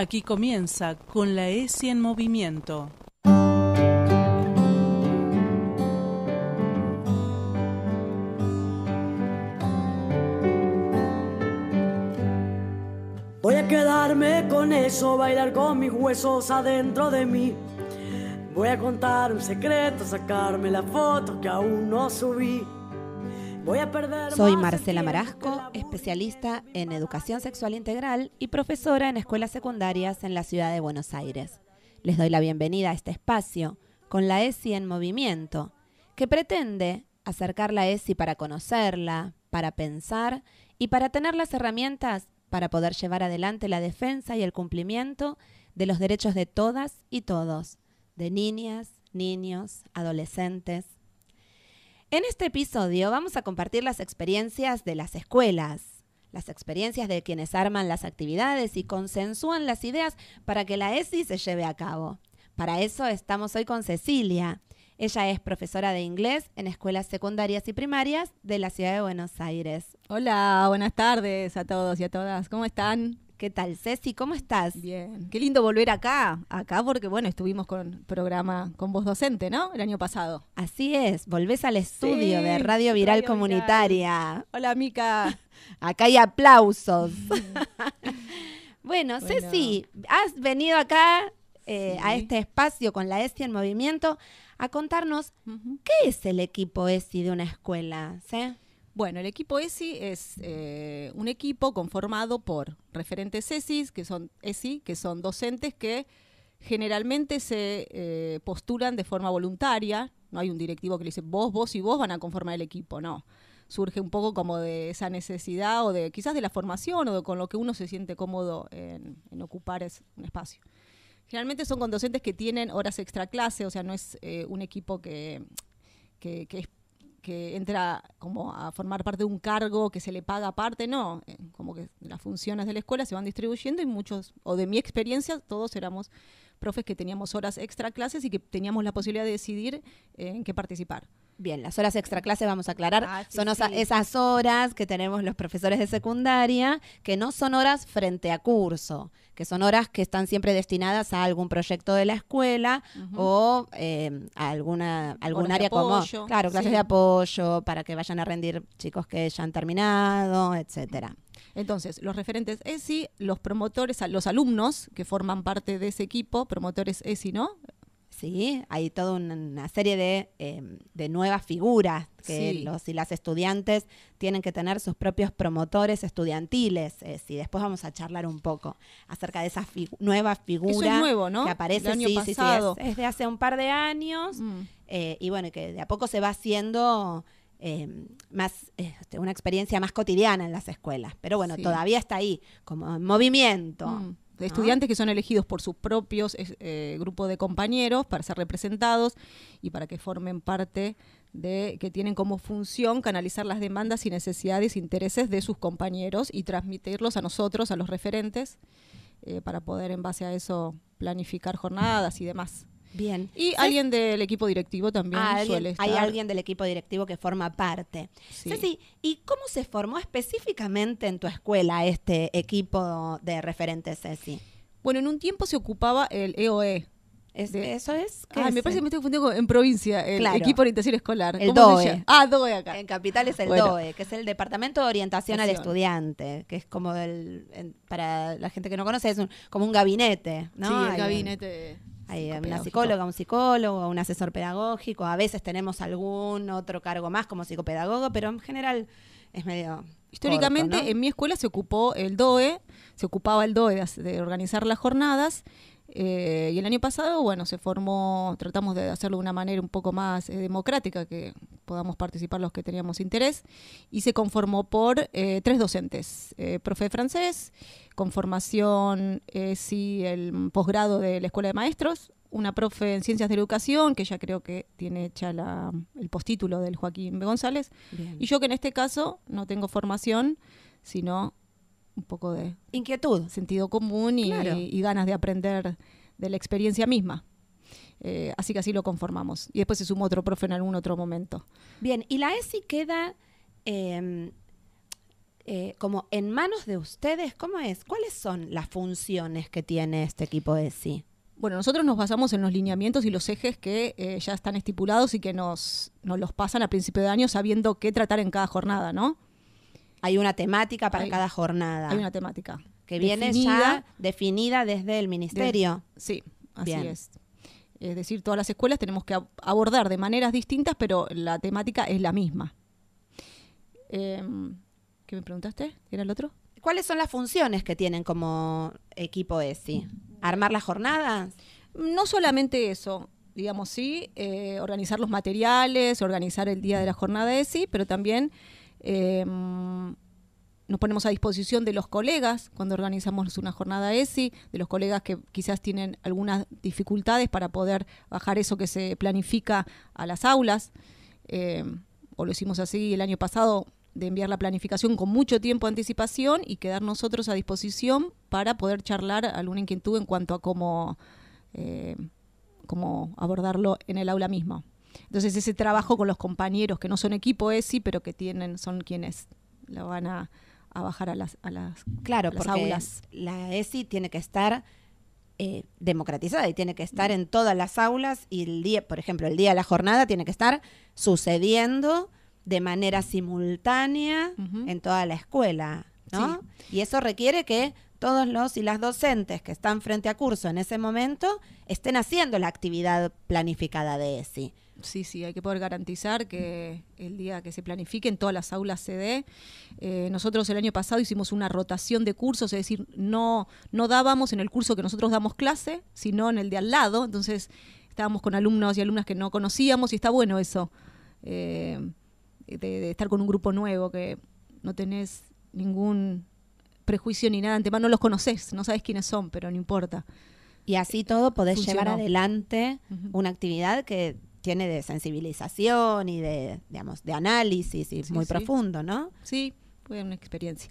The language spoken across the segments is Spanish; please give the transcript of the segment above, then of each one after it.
Aquí comienza con la S e en movimiento. Voy a quedarme con eso, bailar con mis huesos adentro de mí. Voy a contar un secreto, sacarme la foto que aún no subí. Soy Marcela Marasco, especialista en educación sexual integral y profesora en escuelas secundarias en la ciudad de Buenos Aires. Les doy la bienvenida a este espacio con la ESI en movimiento, que pretende acercar la ESI para conocerla, para pensar y para tener las herramientas para poder llevar adelante la defensa y el cumplimiento de los derechos de todas y todos, de niñas, niños, adolescentes, en este episodio vamos a compartir las experiencias de las escuelas, las experiencias de quienes arman las actividades y consensúan las ideas para que la ESI se lleve a cabo. Para eso estamos hoy con Cecilia. Ella es profesora de inglés en escuelas secundarias y primarias de la ciudad de Buenos Aires. Hola, buenas tardes a todos y a todas. ¿Cómo están? ¿Qué tal, Ceci? ¿Cómo estás? Bien. Qué lindo volver acá, acá porque, bueno, estuvimos con programa con voz docente, ¿no? El año pasado. Así es, volvés al estudio de Radio Viral Comunitaria. Hola, Mica. acá hay aplausos. bueno, Ceci, has venido acá eh, a este espacio con la ESI en movimiento a contarnos qué es el equipo ESI de una escuela, ¿sí? Bueno, el equipo ESI es eh, un equipo conformado por referentes ESI, que son, ESI, que son docentes que generalmente se eh, postulan de forma voluntaria. No hay un directivo que le dice vos, vos y vos van a conformar el equipo, no. Surge un poco como de esa necesidad o de quizás de la formación o con lo que uno se siente cómodo en, ocupar es, un espacio. Generalmente son con docentes que tienen horas extra clase, o sea, no es eh, un equipo que, que, que es que entra como a formar parte de un cargo que se le paga aparte, no, eh, como que las funciones de la escuela se van distribuyendo y muchos, o de mi experiencia, todos éramos profes que teníamos horas extra clases y que teníamos la posibilidad de decidir eh, en qué participar. Bien, las horas extra clase, vamos a aclarar, ah, son esas horas que tenemos los profesores de secundaria, que no son horas frente a curso, que son horas que están siempre destinadas a algún proyecto de la escuela o em, a alguna, algún área como, claro, clases de apoyo para que vayan a rendir chicos que ya han terminado, etcétera. Entonces, los referentes ESI, los promotores, los alumnos que forman parte de ese equipo, promotores ESI, ¿no? ¿sí? Hay toda una serie em, de, nuevas figuras que los y las estudiantes tienen que tener sus propios promotores estudiantiles. Y eh, después vamos a charlar un poco acerca de esa nueva figura que aparece. sí, sí, sí, es, de hace un par de años mm. eh, y bueno, que de a poco se va haciendo... Em, más este, una experiencia más cotidiana en las escuelas. Pero bueno, todavía está ahí, como en movimiento. Mm de estudiantes que son elegidos por sus propios eh, grupos de compañeros para ser representados y para que formen parte de que tienen como función canalizar las demandas y necesidades, e intereses de sus compañeros y transmitirlos a nosotros, a los referentes, eh, para poder en base a eso planificar jornadas y demás. Bien. Y alguien del equipo directivo también Hay alguien del equipo directivo que forma parte. Ceci, ¿y cómo se formó específicamente en tu escuela este equipo de referentes, Ceci? Bueno, en un tiempo se ocupaba el EOE, e. ¿Eso es? Ah, me parece que me estoy confundiendo en provincia, el equipo de orientación escolar. El DOE. E. ah, DOE acá. En capital es el DOE, que es el Departamento de Orientación al Estudiante, que es como el, para la gente que no conoce, es como un gabinete, ¿no? Sí, el gabinete hay eh, una psicóloga, un psicólogo, un asesor pedagógico. A veces tenemos algún otro cargo más como psicopedagogo, pero en general es medio. Históricamente en mi escuela se ocupó el DOE, se ocupaba el DOE de organizar las jornadas eh, y el año pasado, bueno, se formó, tratamos de hacerlo de una manera un poco más eh, democrática, que podamos participar los que teníamos interés, y se conformó por eh, tres docentes, profe de francés, con formación, sí, el posgrado de la Escuela de Maestros, una profe en Ciencias de la Educación, que ya creo que tiene hecha el postítulo del Joaquín B. González, y yo que en este caso no tengo formación, sino un poco de inquietud, sentido común y, ganas de aprender de la experiencia misma. Eh, así que así lo conformamos. Y después se sumó otro profe en algún otro momento. Bien, y la ESI queda em, eh, como en manos de ustedes. ¿Cómo es? ¿Cuáles son las funciones que tiene este equipo ESI? Bueno, nosotros nos basamos en los lineamientos y los ejes que eh, ya están estipulados y que nos, nos, los pasan a principio de año sabiendo qué tratar en cada jornada, ¿no? Hay una temática para cada jornada. Hay una temática. Que viene ya definida desde el ministerio. sí, así es. Es decir, todas las escuelas tenemos que abordar de maneras distintas, pero la temática es la misma. Em, ¿Qué me preguntaste? ¿Era el otro? ¿Cuáles son las funciones que tienen como equipo ESI? ¿Armar las jornadas? No solamente eso, digamos, sí, eh, organizar los materiales, organizar el día de la jornada ESI, pero también Em, nos ponemos a disposición de los colegas cuando organizamos una jornada ESI, de los colegas que quizás tienen algunas dificultades para poder bajar eso que se planifica a las aulas. Em, o lo hicimos así el año pasado, de enviar la planificación con mucho tiempo de anticipación y quedar nosotros a disposición para poder charlar alguna inquietud en cuanto a cómo, em, cómo abordarlo en el aula mismo entonces ese trabajo con los compañeros que no son equipo ESI, pero que tienen, son quienes lo van a, bajar a las, a claro, aulas. La ESI tiene que estar eh, democratizada y tiene que estar mm. en todas las aulas y el día, por ejemplo, el día de la jornada tiene que estar sucediendo de manera mm. simultánea en toda la escuela. ¿no? Y eso requiere que todos los y las docentes que están frente a curso en ese momento estén haciendo la actividad planificada de ESI sí, sí, hay que poder garantizar que el día que se planifiquen todas las aulas se dé. Eh, nosotros el año pasado hicimos una rotación de cursos, es decir, no, no dábamos en el curso que nosotros damos clase, sino en el de al lado. Entonces estábamos con alumnos y alumnas que no conocíamos y está bueno eso, eh, de, estar con un grupo nuevo que no tenés ningún prejuicio ni nada, más no los conoces, no sabes quiénes son, pero no importa. Y así todo podés llevar adelante una actividad que tiene de sensibilización y de, digamos, de análisis y muy profundo, ¿no? Sí, fue una experiencia.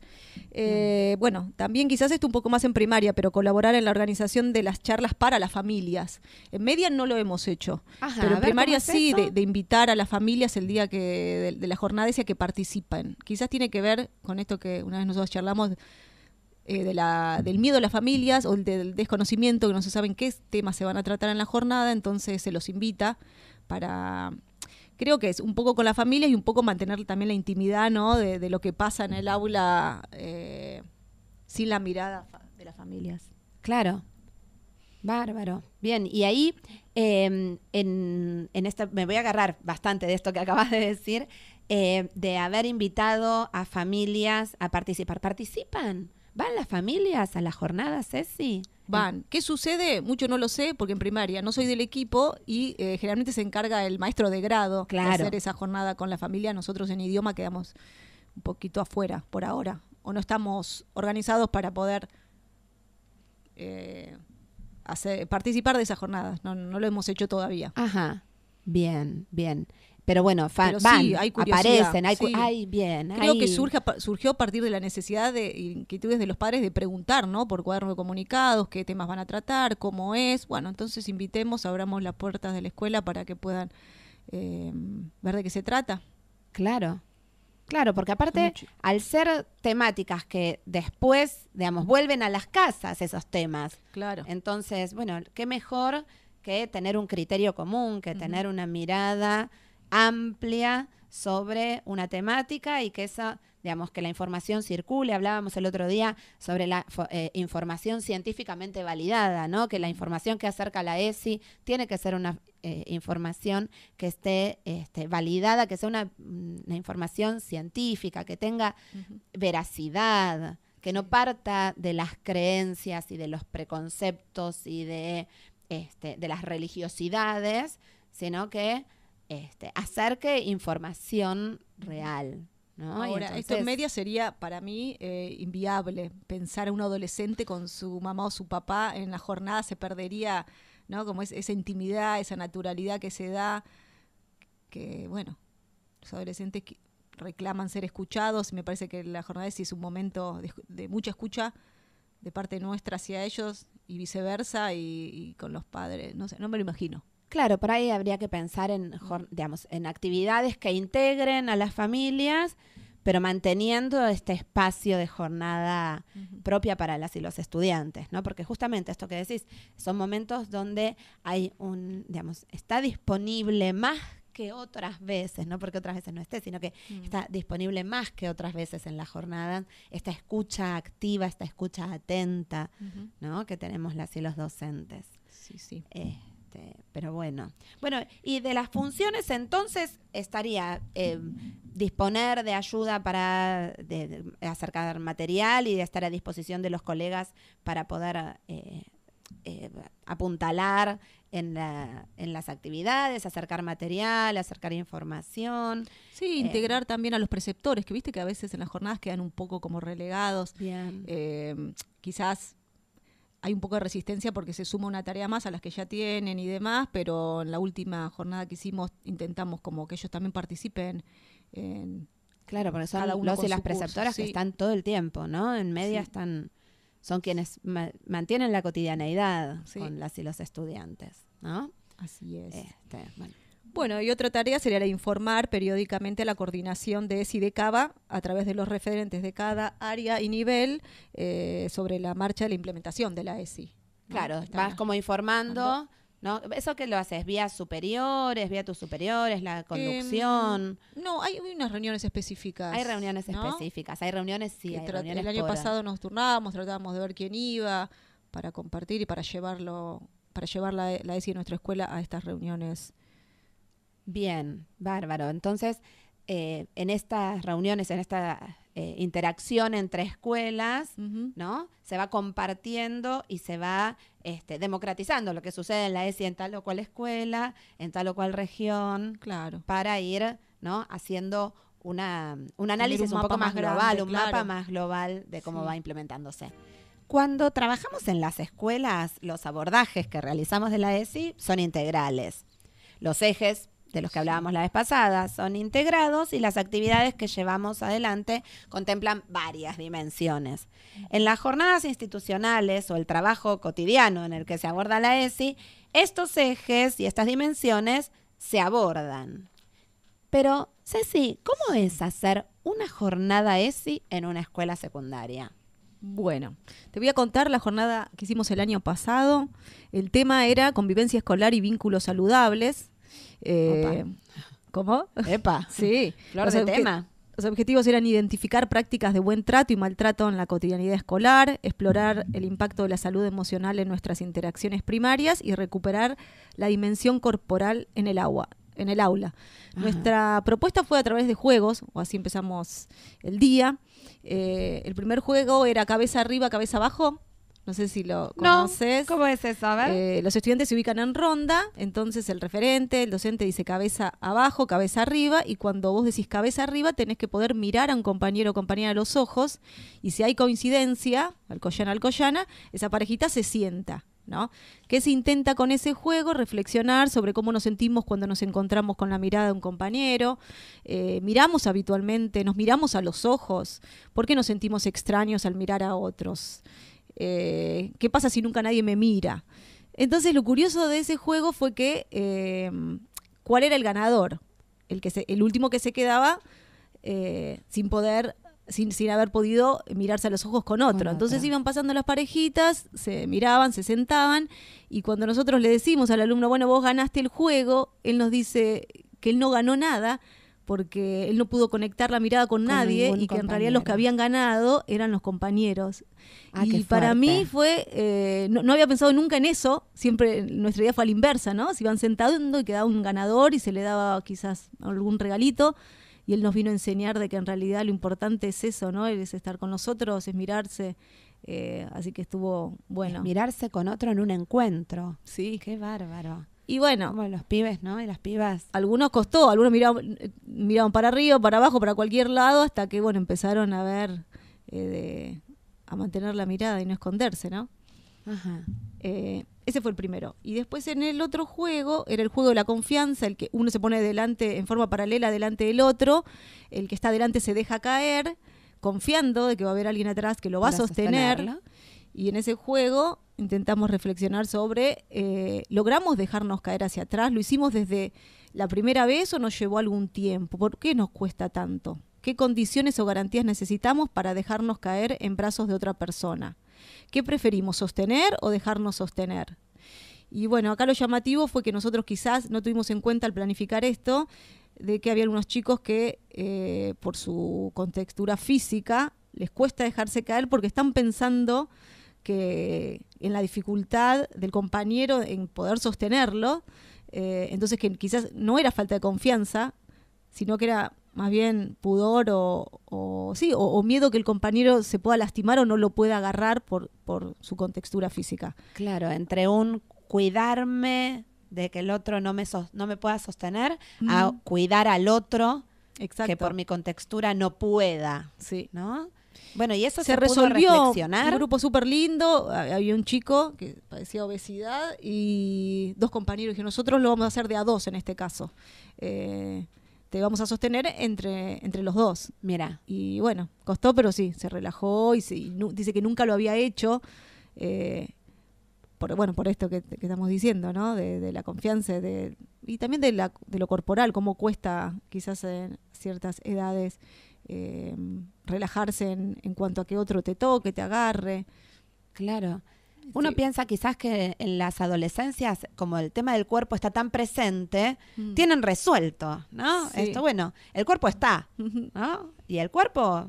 Eh, bueno, también quizás esto un poco más en primaria, pero colaborar en la organización de las charlas para las familias. En media no lo hemos hecho, pero en primaria sí, de, invitar a las familias el día que de, la jornada y a que participen. Quizás tiene que ver con esto que una vez nosotros charlamos. Eh, de del miedo a las familias o del desconocimiento, que no se saben qué temas se van a tratar en la jornada, entonces se los invita para creo que es un poco con la familia y un poco mantener también la intimidad ¿no? de, lo que pasa en el aula eh, sin la mirada de las familias. Claro. Bárbaro. Bien, y ahí em, en, en esta, me voy a agarrar bastante de esto que acabas de decir, eh, de haber invitado a familias a participar. ¿Participan? ¿Van las familias a las jornadas, Ceci? Van. ¿Qué sucede? Mucho no lo sé porque en primaria no soy del equipo y eh, generalmente se encarga el maestro de grado de hacer esa jornada con la familia. Nosotros en idioma quedamos un poquito afuera por ahora o no estamos organizados para poder eh, hacer, participar de esas jornadas. No, no lo hemos hecho todavía. Ajá. Bien, bien. Pero bueno, van, aparecen, hay, bien. Creo que surgió a partir de la necesidad de inquietudes de los padres de preguntar, ¿no? Por cuaderno de comunicados, qué temas van a tratar, cómo es. Bueno, entonces invitemos, abramos las puertas de la escuela para que puedan em, ver de qué se trata. Claro. Claro, porque aparte, al ser temáticas que después, digamos, vuelven a las casas esos temas. Claro. Entonces, bueno, qué mejor que tener un criterio común, que tener una mirada amplia sobre una temática y que esa, digamos, que la información circule. Hablábamos el otro día sobre la eh, información científicamente validada, ¿no? Que la información que acerca a la ESI tiene que ser una eh, información que esté este, validada, que sea una, información científica, que tenga veracidad, que no parta de las creencias y de los preconceptos y de, este, de las religiosidades, sino que este, acerque información real. esto en media sería para mí eh, inviable. Pensar a un adolescente con su mamá o su papá en la jornada se perdería, ¿no? Como es, esa intimidad, esa naturalidad que se da, que bueno, los adolescentes reclaman ser escuchados. Me parece que la jornada sí es un momento de, mucha escucha de parte nuestra hacia ellos y viceversa y con los padres. No sé, no me lo imagino. Claro, por ahí habría que pensar en, digamos, en actividades que integren a las familias, pero manteniendo este espacio de jornada propia para las y los estudiantes, ¿no? Porque justamente esto que decís, son momentos donde hay un, digamos, está disponible más que otras veces, no porque otras veces no esté, sino que mm. está disponible más que otras veces en la jornada, esta escucha activa, esta escucha atenta, ¿no? Que tenemos las y los docentes. Sí, sí. Eh, este, pero bueno. Bueno, y de las funciones entonces estaría eh, disponer de ayuda para acercar material y de estar a disposición de los colegas para poder eh, eh, apuntalar en, las actividades, acercar material, acercar información. Sí, integrar también a los preceptores, que viste que a veces en las jornadas quedan un poco como relegados. Bien. quizás hay un poco de resistencia porque se suma una tarea más a las que ya tienen y demás, pero en la última jornada que hicimos intentamos como que ellos también participen en... Claro, porque son los y las preceptoras que están todo el tiempo, ¿no? En media están, son quienes mantienen la cotidianeidad con las y los estudiantes, ¿no? Así es. Este, bueno, y otra tarea sería la de informar periódicamente la coordinación de ESI de Cava a través de los referentes de cada área y nivel eh, sobre la marcha de la implementación de la ESI. Claro, vas como informando. ¿No? ¿Eso que lo haces? ¿Vía superiores, vía tus superiores, la em, conducción? no, hay unas reuniones específicas. Hay reuniones específicas, hay reuniones, sí. el año pasado nos turnábamos, tratábamos de ver quién iba para compartir y para llevarlo, para llevar la, la ESI de nuestra escuela a estas reuniones Bien, bárbaro. Entonces, eh, en estas reuniones, en esta eh, interacción entre escuelas, ¿no? Se va compartiendo y se va este, democratizando lo que sucede en la ESI en tal o cual escuela, en tal o cual región, claro. para ir, ¿no? Haciendo una, un análisis un, poco más, global, un mapa más global de cómo va implementándose. Cuando trabajamos en las escuelas, los abordajes que realizamos de la ESI son integrales. Los ejes de los que hablábamos la vez pasada, son integrados y las actividades que llevamos adelante contemplan varias dimensiones. En las jornadas institucionales o el trabajo cotidiano en el que se aborda la ESI, estos ejes y estas dimensiones se abordan. Pero, Ceci, ¿cómo es hacer una jornada ESI en una escuela secundaria? Bueno, te voy a contar la jornada que hicimos el año pasado. El tema era convivencia escolar y vínculos saludables. Eh, ¿Cómo? Epa. Sí. tema. Los objetivos eran identificar prácticas de buen trato y maltrato en la cotidianidad escolar, explorar el impacto de la salud emocional en nuestras interacciones primarias y recuperar la dimensión corporal en el agua, en el aula. Nuestra propuesta fue a través de juegos, o así empezamos el día. Eh, el primer juego era cabeza arriba, cabeza abajo. No sé si lo conoces. ¿Cómo es eso? A ver. Eh, los estudiantes se ubican en ronda, entonces el referente, el docente dice cabeza abajo, cabeza arriba, y cuando vos decís cabeza arriba tenés que poder mirar a un compañero o compañera a los ojos, y si hay coincidencia, alcoyana, alcoyana, esa parejita se sienta. ¿no? ¿Qué se intenta con ese juego? Reflexionar sobre cómo nos sentimos cuando nos encontramos con la mirada de un compañero. Eh, miramos habitualmente, nos miramos a los ojos. ¿Por qué nos sentimos extraños al mirar a otros? Eh, ¿qué pasa si nunca nadie me mira? Entonces lo curioso de ese juego fue que, eh, ¿cuál era el ganador? El, que el último que se quedaba eh, sin poder sin, haber podido mirarse a los ojos con otro. Entonces iban pasando las parejitas, se miraban, se sentaban, y cuando nosotros le decimos al alumno, bueno, vos ganaste el juego, él nos dice que él no ganó nada, porque él no pudo conectar la mirada con, nadie y que en realidad los que habían ganado eran los compañeros. Ah, y para mí fue, eh, no, había pensado nunca en eso, siempre nuestra idea fue a la inversa, ¿no? Se iban sentando y quedaba un ganador y se le daba quizás algún regalito. Y él nos vino a enseñar de que en realidad lo importante es eso, ¿no? Es estar con nosotros, es mirarse. Eh, así que estuvo bueno. mirarse con otro en un encuentro. Sí. Qué bárbaro. Y bueno. Como los pibes, ¿no? las pibas. Algunos costó, algunos miraban, miraban para arriba, para abajo, para cualquier lado, hasta que, bueno, empezaron a ver, eh, a mantener la mirada y no esconderse, ¿no? Ajá. Eh, ese fue el primero. Y después en el otro juego, era el juego de la confianza, el que uno se pone delante, en forma paralela, delante del otro, el que está delante se deja caer, confiando de que va a haber alguien atrás que lo va a sostener. Y en ese juego intentamos reflexionar sobre, eh, ¿logramos dejarnos caer hacia atrás? ¿Lo hicimos desde la primera vez o nos llevó algún tiempo? ¿Por qué nos cuesta tanto? ¿Qué condiciones o garantías necesitamos para dejarnos caer en brazos de otra persona? ¿Qué preferimos, sostener o dejarnos sostener? Y bueno, acá lo llamativo fue que nosotros quizás no tuvimos en cuenta al planificar esto, de que había algunos chicos que eh, por su contextura física les cuesta dejarse caer porque están pensando que en la dificultad del compañero en poder sostenerlo, eh, entonces que quizás no era falta de confianza, sino que era más bien pudor o, sí, o, miedo que el compañero se pueda lastimar o no lo pueda agarrar por, por su contextura física. Claro, entre un cuidarme de que el otro no me, no me pueda sostener a cuidar al otro que por mi contextura no pueda. Sí. ¿No? Bueno, y eso se, resolvió. Un grupo súper lindo. Había un chico que padecía obesidad y dos compañeros. que nosotros lo vamos a hacer de a dos en este caso. Eh, te vamos a sostener entre, entre los dos. Mira. Y bueno, costó, pero sí, se relajó y, dice que nunca lo había hecho. Eh, por, bueno, por esto que, estamos diciendo, ¿no? De, la confianza de, y también de, de lo corporal, cómo cuesta quizás en ciertas edades Em, relajarse en, cuanto a que otro te toque, te agarre. Claro. Uno piensa quizás que en las adolescencias, como el tema del cuerpo está tan presente, mm. tienen resuelto, ¿no? Esto, bueno, el cuerpo está, ¿no? Y el cuerpo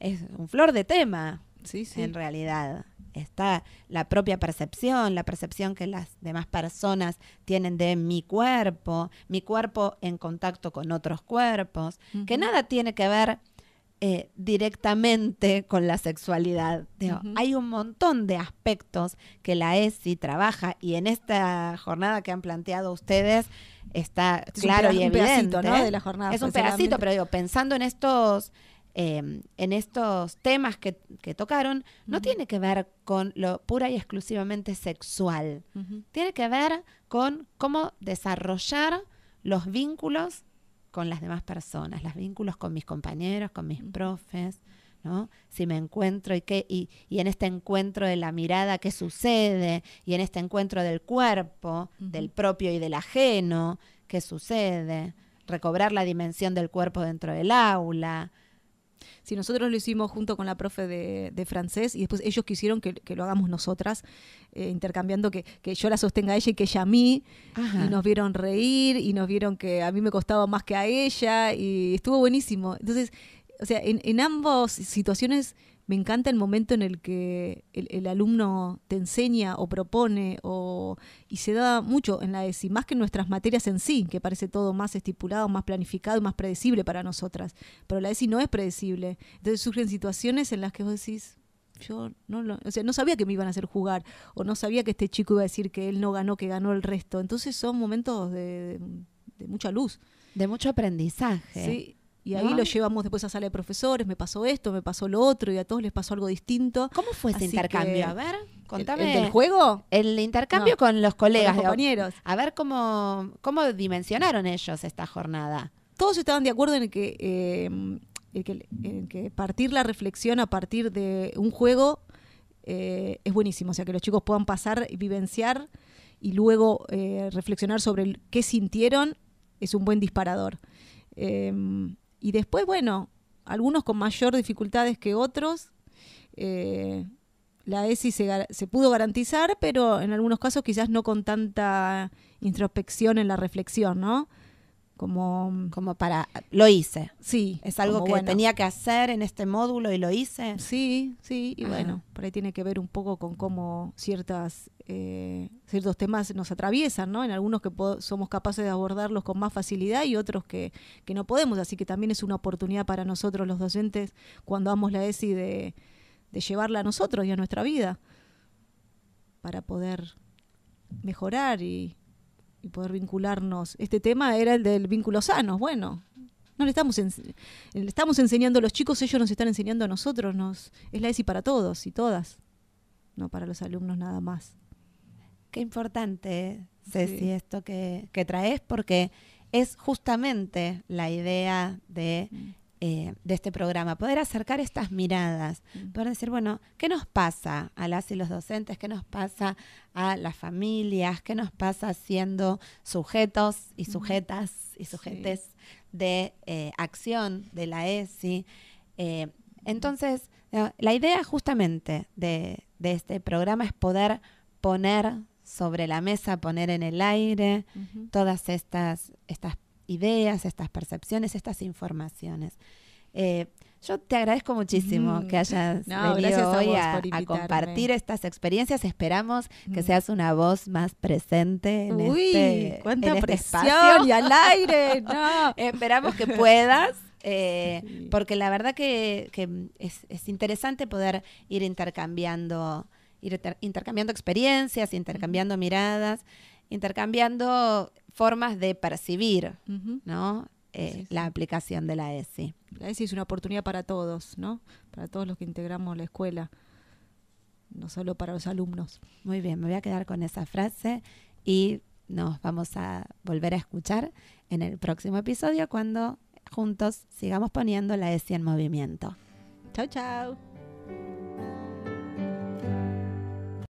es un flor de tema, sí, en realidad está la propia percepción, la percepción que las demás personas tienen de mi cuerpo, mi cuerpo en contacto con otros cuerpos, que nada tiene que ver eh, directamente con la sexualidad. Hay un montón de aspectos que la ESI trabaja y en esta jornada que han planteado ustedes está claro y evidente. ¿no? de la jornada es un pues, pedacito, pero digo, pensando en estos Em, en estos temas que, tocaron, no tiene que ver con lo pura y exclusivamente sexual, tiene que ver con cómo desarrollar los vínculos con las demás personas, los vínculos con mis compañeros, con mis profes, ¿no? Si me encuentro y, qué, y, y, en este encuentro de la mirada, ¿qué sucede? Y en este encuentro del cuerpo, del propio y del ajeno, ¿qué sucede? Recobrar la dimensión del cuerpo dentro del aula, si nosotros lo hicimos junto con la profe de, francés y después ellos quisieron que, lo hagamos nosotras, eh, intercambiando que, yo la sostenga a ella y que ella a mí, y nos vieron reír y nos vieron que a mí me costaba más que a ella y estuvo buenísimo. Entonces, o sea, en, en ambas situaciones me encanta el momento en el que el, alumno te enseña o propone o, y se da mucho en la ESI, más que en nuestras materias en sí, que parece todo más estipulado, más planificado, más predecible para nosotras. Pero la ESI no es predecible. Entonces surgen situaciones en las que vos decís, yo no lo, no sabía que me iban a hacer jugar o no sabía que este chico iba a decir que él no ganó, que ganó el resto. Entonces son momentos de, de mucha luz. De mucho aprendizaje. Sí y ahí lo llevamos después a sala de profesores, me pasó esto, me pasó lo otro y a todos les pasó algo distinto. ¿Cómo fue ese intercambio? a ver, contame. ¿El, del juego? El intercambio con los colegas. los compañeros. a ver cómo, dimensionaron ellos esta jornada. Todos estaban de acuerdo en que, eh, que, partir la reflexión a partir de un juego eh, es buenísimo. O sea, que los chicos puedan pasar y vivenciar y luego eh, reflexionar sobre qué sintieron es un buen disparador y después, bueno, algunos con mayor dificultades que otros. Eh, la ESI se, se, pudo garantizar, pero en algunos casos quizás no con tanta introspección en la reflexión, ¿no? como como para lo hice sí es algo que tenía que hacer en este módulo y lo hice sí sí y bueno por ahí tiene que ver un poco con cómo ciertas eh, ciertos temas nos atraviesan no en algunos que somos capaces de abordarlos con más facilidad y otros que, no podemos así que también es una oportunidad para nosotros los docentes cuando damos la ESI de llevarla a nosotros y a nuestra vida para poder mejorar y poder vincularnos. Este tema era el del vínculo sano, bueno. No le estamos, le estamos enseñando a los chicos, ellos nos están enseñando a nosotros. Nos, es la ESI para todos y todas, no para los alumnos nada más. Qué importante, Ceci, esto que, que traes, porque es justamente la idea de mm. Eh, de este programa, poder acercar estas miradas, mm. poder decir, bueno, ¿qué nos pasa a las y los docentes? ¿Qué nos pasa a las familias? ¿Qué nos pasa siendo sujetos y mm. sujetas y sujetes de eh, acción de la ESI? Eh, entonces, la idea justamente de, este programa es poder poner sobre la mesa, poner en el aire todas estas, estas ideas, estas percepciones, estas informaciones. Eh, yo te agradezco muchísimo mm. que hayas venido hoy a, compartir estas experiencias. Esperamos que mm. seas una voz más presente en este, este, presión espacio. y al aire. Esperamos que puedas. Eh, porque la verdad que, es, interesante poder ir intercambiando, ir intercambiando experiencias, intercambiando miradas, intercambiando formas de percibir, ¿no? Eh, la aplicación de la ESI. La ESI es una oportunidad para todos, ¿no? Para todos los que integramos la escuela, no solo para los alumnos. Muy bien, me voy a quedar con esa frase y nos vamos a volver a escuchar en el próximo episodio cuando juntos sigamos poniendo la ESI en movimiento. Chao, chao.